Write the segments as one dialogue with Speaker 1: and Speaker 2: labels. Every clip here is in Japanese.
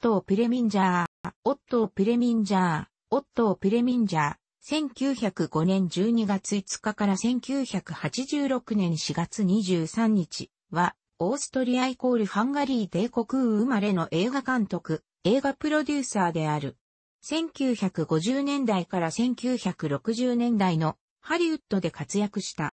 Speaker 1: ットー・プレミンジャー、オットー・プレミンジャー、オットー・プレミンジャー、1905年12月5日から1986年4月23日は、オーストリアイコールハンガリー帝国生まれの映画監督、映画プロデューサーである。1950年代から1960年代のハリウッドで活躍した。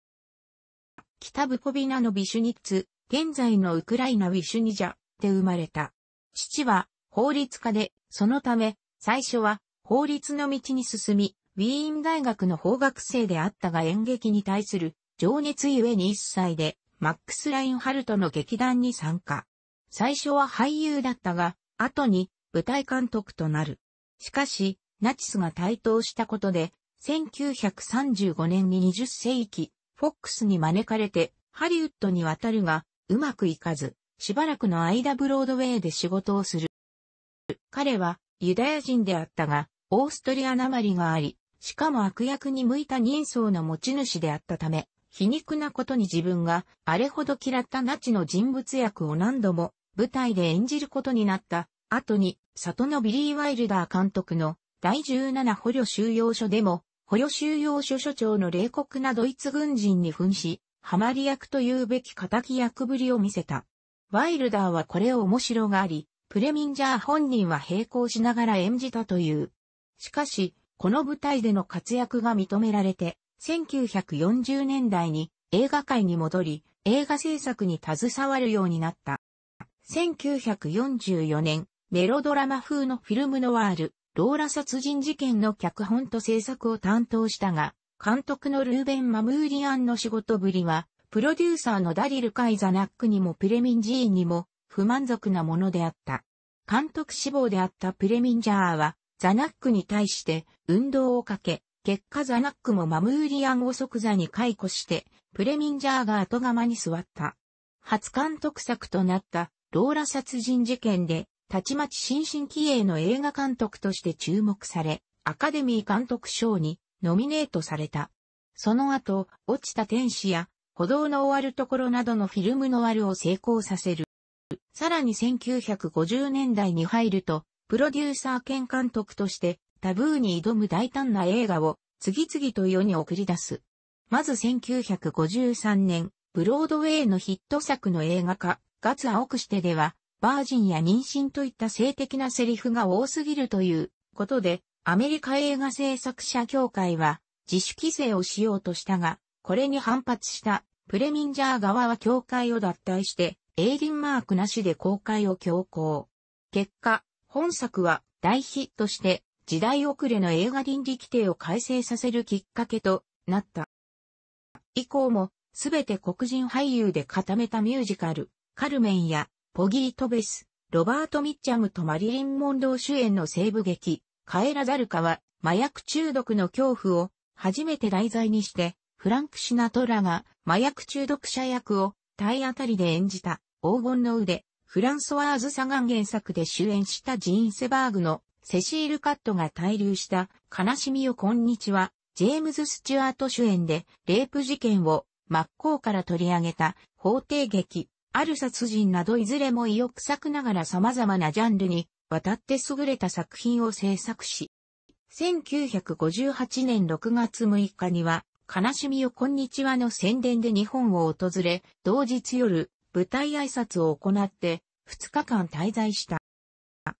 Speaker 1: 北ブポビナのビシュニッツ、現在のウクライナウィシュニジャで生まれた。父は法律家で、そのため、最初は法律の道に進み、ウィーン大学の法学生であったが演劇に対する情熱ゆえに一歳で、マックス・ラインハルトの劇団に参加。最初は俳優だったが、後に舞台監督となる。しかし、ナチスが台頭したことで、1935年に20世紀、フォックスに招かれて、ハリウッドに渡るが、うまくいかず、しばらくの間ブロードウェイで仕事をする。彼はユダヤ人であったが、オーストリアなまりがあり、しかも悪役に向いた人相の持ち主であったため、皮肉なことに自分があれほど嫌ったナチの人物役を何度も舞台で演じることになった後に里のビリー・ワイルダー監督の第17捕虜収容所でも捕虜収容所所長の冷酷なドイツ軍人に扮し、ハマり役というべき仇役ぶりを見せた。ワイルダーはこれを面白がり、プレミンジャー本人は並行しながら演じたという。しかし、この舞台での活躍が認められて、1940年代に映画界に戻り、映画制作に携わるようになった。1944年、メロドラマ風のフィルムノワール、ローラ殺人事件の脚本と制作を担当したが、監督のルーベン・マムーリアンの仕事ぶりは、プロデューサーのダリル・カイザナックにもプレミンジーンにも不満足なものであった。監督志望であったプレミンジャーは、ザナックに対して運動をかけ、結果ザナックもマムーリアンを即座に解雇して、プレミンジャーが後釜に座った。初監督作となったローラ殺人事件で、たちまち新進気鋭の映画監督として注目され、アカデミー監督賞にノミネートされた。その後、落ちた天使や、歩道の終わるところなどのフィルムノワルを成功させる。さらに1950年代に入ると、プロデューサー兼監督としてタブーに挑む大胆な映画を次々と世に送り出す。まず1953年、ブロードウェイのヒット作の映画化、ガツ青くしてでは、バージンや妊娠といった性的なセリフが多すぎるということで、アメリカ映画制作者協会は自主規制をしようとしたが、これに反発したプレミンジャー側は協会を脱退して、エイリンマークなしで公開を強行。結果、本作は大ヒットして時代遅れの映画倫理規定を改正させるきっかけとなった。以降もすべて黒人俳優で固めたミュージカル、カルメンやポギートベス、ロバート・ミッチャムとマリリン・モンロー主演の西部劇、カエラ・ザルカは麻薬中毒の恐怖を初めて題材にして、フランク・シナトラが麻薬中毒者役を体当たりで演じた黄金の腕、フランソワーズ・サガン原作で主演したジーン・セバーグのセシール・カットが滞留した悲しみよこんにちは、ジェームズ・スチュアート主演でレイプ事件を真っ向から取り上げた法廷劇、ある殺人などいずれも意欲作ながら様々なジャンルに渡って優れた作品を制作し、1958年6月6日には悲しみよこんにちはの宣伝で日本を訪れ、同日夜、舞台挨拶を行って、2日間滞在した。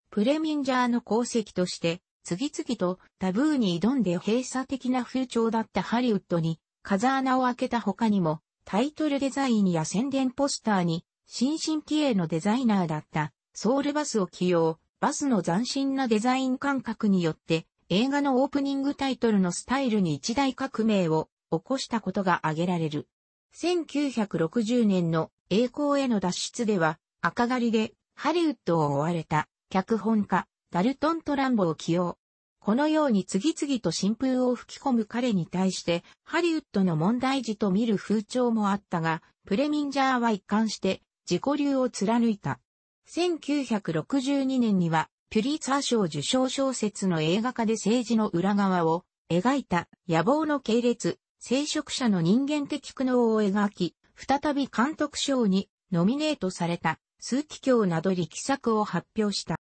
Speaker 1: プレミンジャーの功績として、次々とタブーに挑んで閉鎖的な風潮だったハリウッドに、風穴を開けた他にも、タイトルデザインや宣伝ポスターに、新進気鋭のデザイナーだった、ソウルバスを起用、バスの斬新なデザイン感覚によって、映画のオープニングタイトルのスタイルに一大革命を起こしたことが挙げられる。1960年の栄光への脱出では、赤狩りでハリウッドを追われた脚本家、ダルトン・トランボを起用。このように次々と新風を吹き込む彼に対して、ハリウッドの問題児と見る風潮もあったが、プレミンジャーは一貫して自己流を貫いた。1962年には、ピュリツァー賞受賞小説の映画化で政治の裏側を描いた野望の系列聖職者の人間的苦悩を描き、再び監督賞にノミネートされた、数奇鏡など力作を発表した。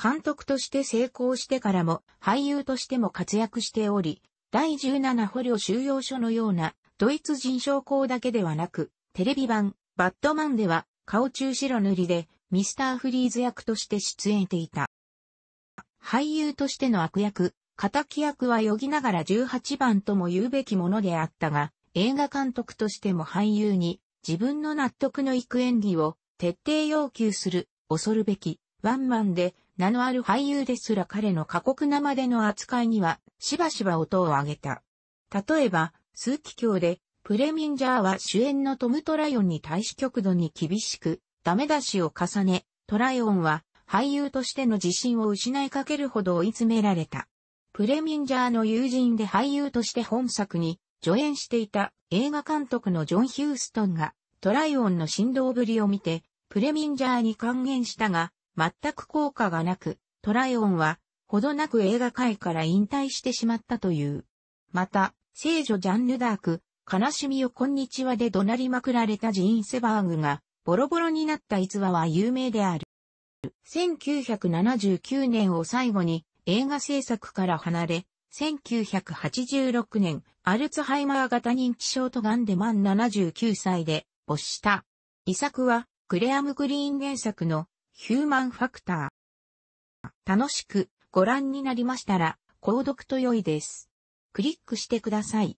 Speaker 1: 監督として成功してからも俳優としても活躍しており、第17捕虜収容所のようなドイツ人将校だけではなく、テレビ版バットマンでは顔中白塗りでミスターフリーズ役として出演していた。俳優としての悪役、仇役はよぎながら18番とも言うべきものであったが、映画監督としても俳優に自分の納得のいく演技を徹底要求する、恐るべき、ワンマンで名のある俳優ですら彼の過酷なまでの扱いにはしばしば音を上げた。例えば、数奇鏡でプレミンジャーは主演のトム・トライオンに対し極度に厳しくダメ出しを重ね、トライオンは俳優としての自信を失いかけるほど追い詰められた。プレミンジャーの友人で俳優として本作に助演していた映画監督のジョン・ヒューストンがトライオンの振動ぶりを見てプレミンジャーに還元したが全く効果がなくトライオンはほどなく映画界から引退してしまったという。また、聖女ジャンヌ・ダーク、悲しみをこんにちはで怒鳴りまくられたジーン・セバーグがボロボロになった逸話は有名である。1979年を最後に映画制作から離れ、1986年、アルツハイマー型認知症とガンで満79歳で没した。遺作は、クレアム・グリーン原作のヒューマンファクター。楽しくご覧になりましたら、購読と良いです。クリックしてください。